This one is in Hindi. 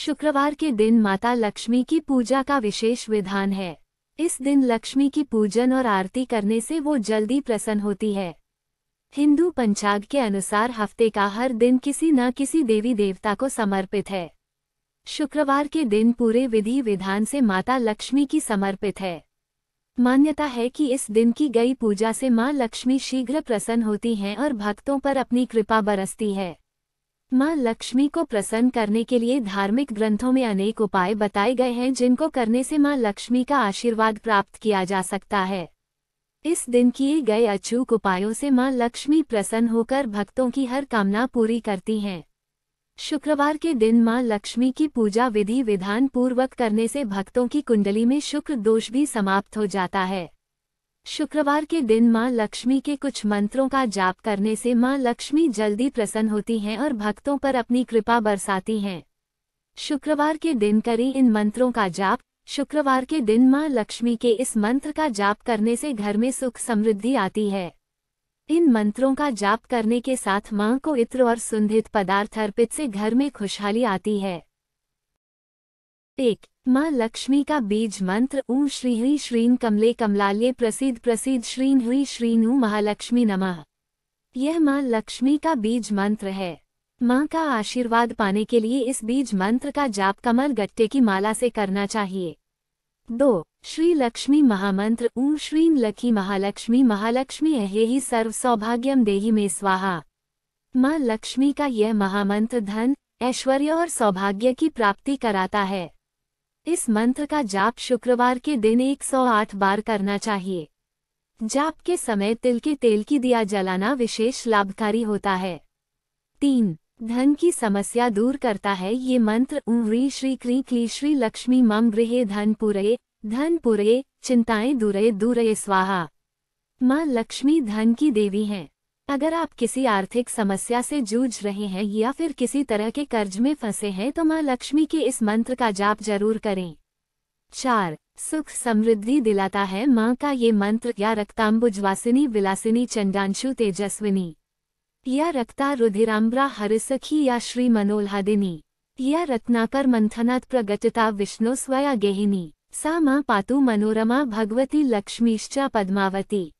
शुक्रवार के दिन माता लक्ष्मी की पूजा का विशेष विधान है इस दिन लक्ष्मी की पूजन और आरती करने से वो जल्दी प्रसन्न होती है हिंदू पंचाग के अनुसार हफ्ते का हर दिन किसी न किसी देवी देवता को समर्पित है शुक्रवार के दिन पूरे विधि विधान से माता लक्ष्मी की समर्पित है मान्यता है कि इस दिन की गई पूजा से मां लक्ष्मी शीघ्र प्रसन्न होती हैं और भक्तों पर अपनी कृपा बरसती है माँ लक्ष्मी को प्रसन्न करने के लिए धार्मिक ग्रंथों में अनेक उपाय बताए गए हैं जिनको करने से माँ लक्ष्मी का आशीर्वाद प्राप्त किया जा सकता है इस दिन किए गए अचूक उपायों से माँ लक्ष्मी प्रसन्न होकर भक्तों की हर कामना पूरी करती हैं शुक्रवार के दिन माँ लक्ष्मी की पूजा विधि विधान पूर्वक करने से भक्तों की कुंडली में शुक्र दोष भी समाप्त हो जाता है शुक्रवार के दिन मां लक्ष्मी के कुछ मंत्रों का जाप करने से मां लक्ष्मी जल्दी प्रसन्न होती हैं और भक्तों पर अपनी कृपा बरसाती हैं शुक्रवार के दिन करें इन मंत्रों का जाप शुक्रवार के दिन मां लक्ष्मी के इस मंत्र का जाप करने से घर में सुख समृद्धि आती है इन मंत्रों का जाप करने के साथ मां को इत्र और सुंधित पदार्थ अर्पित से घर में खुशहाली आती है एक माँ लक्ष्मी का बीज मंत्र ऊ श्री ह्री श्रीन कमले कमलाल्य प्रसिद्ध प्रसिद्ध श्रीन ह्री श्रीन ऊ महालक्ष्मी नमः यह माँ लक्ष्मी का बीज मंत्र है माँ का आशीर्वाद पाने के लिए इस बीज मंत्र का जाप कमल गट्टे की माला से करना चाहिए दो श्री लक्ष्मी महामंत्र ऊ श्रीन लखी महालक्ष्मी महालक्ष्मी अहे ही सर्व सौभाग्यम देही में स्वाहा माँ लक्ष्मी का यह महामंत्र धन ऐश्वर्य और सौभाग्य की प्राप्ति कराता है इस मंत्र का जाप शुक्रवार के दिन 108 बार करना चाहिए जाप के समय तिल के तेल की दिया जलाना विशेष लाभकारी होता है तीन धन की समस्या दूर करता है ये मंत्र उम्री श्री क्री क्ली श्री लक्ष्मी मम गृह धन पुरे धन पुरे चिंताएं दूरे दूरे स्वाहा माँ लक्ष्मी धन की देवी हैं अगर आप किसी आर्थिक समस्या से जूझ रहे हैं या फिर किसी तरह के कर्ज में फंसे हैं तो माँ लक्ष्मी के इस मंत्र का जाप जरूर करें चार सुख समृद्धि दिलाता है माँ का ये मंत्र या रक्ताम्बुजवासिनी विलासिनी चंडांशु तेजस्विनी या रक्ता रुधिराम्ब्रा हरिसखी या श्री मनोल्हादिनी या रत्नाकर मंथनाथ प्रगटता विष्णु स्वया गेहिनी सा माँ पातु मनोरमा भगवती लक्ष्मीश्चा पद्मावती